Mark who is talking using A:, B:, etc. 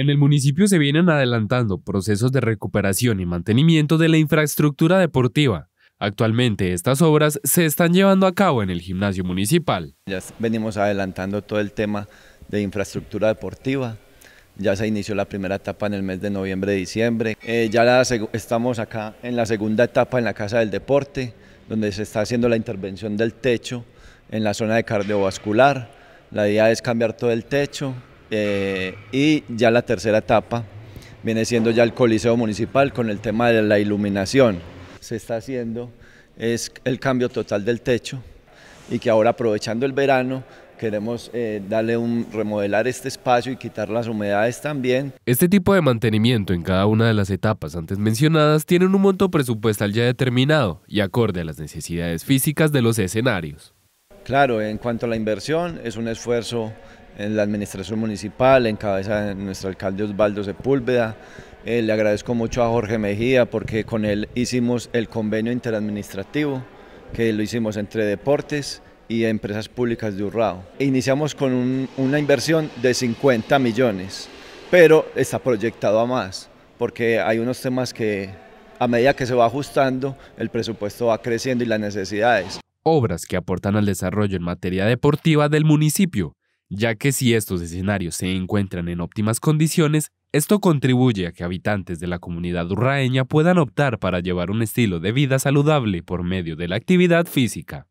A: En el municipio se vienen adelantando procesos de recuperación y mantenimiento de la infraestructura deportiva. Actualmente estas obras se están llevando a cabo en el gimnasio municipal.
B: Ya venimos adelantando todo el tema de infraestructura deportiva. Ya se inició la primera etapa en el mes de noviembre-diciembre. Eh, ya estamos acá en la segunda etapa en la Casa del Deporte, donde se está haciendo la intervención del techo en la zona de cardiovascular. La idea es cambiar todo el techo, eh, y ya la tercera etapa viene siendo ya el Coliseo Municipal con el tema de la iluminación. Se está haciendo es el cambio total del techo y que ahora aprovechando el verano queremos eh, darle un remodelar este espacio y quitar las humedades
A: también. Este tipo de mantenimiento en cada una de las etapas antes mencionadas tienen un monto presupuestal ya determinado y acorde a las necesidades físicas de los escenarios. Claro,
B: en cuanto a la inversión, es un esfuerzo en la administración municipal, en cabeza de nuestro alcalde Osvaldo Sepúlveda. Eh, le agradezco mucho a Jorge Mejía porque con él hicimos el convenio interadministrativo que lo hicimos entre deportes y empresas públicas de Urrao. Iniciamos con una inversión de 50 millones, pero está proyectado a más porque hay unos temas que a medida que se va ajustando, el presupuesto va creciendo y las necesidades.
A: Obras que aportan al desarrollo en materia deportiva del municipio ya que si estos escenarios se encuentran en óptimas condiciones, esto contribuye a que habitantes de la comunidad urraeña puedan optar para llevar un estilo de vida saludable por medio de la actividad física.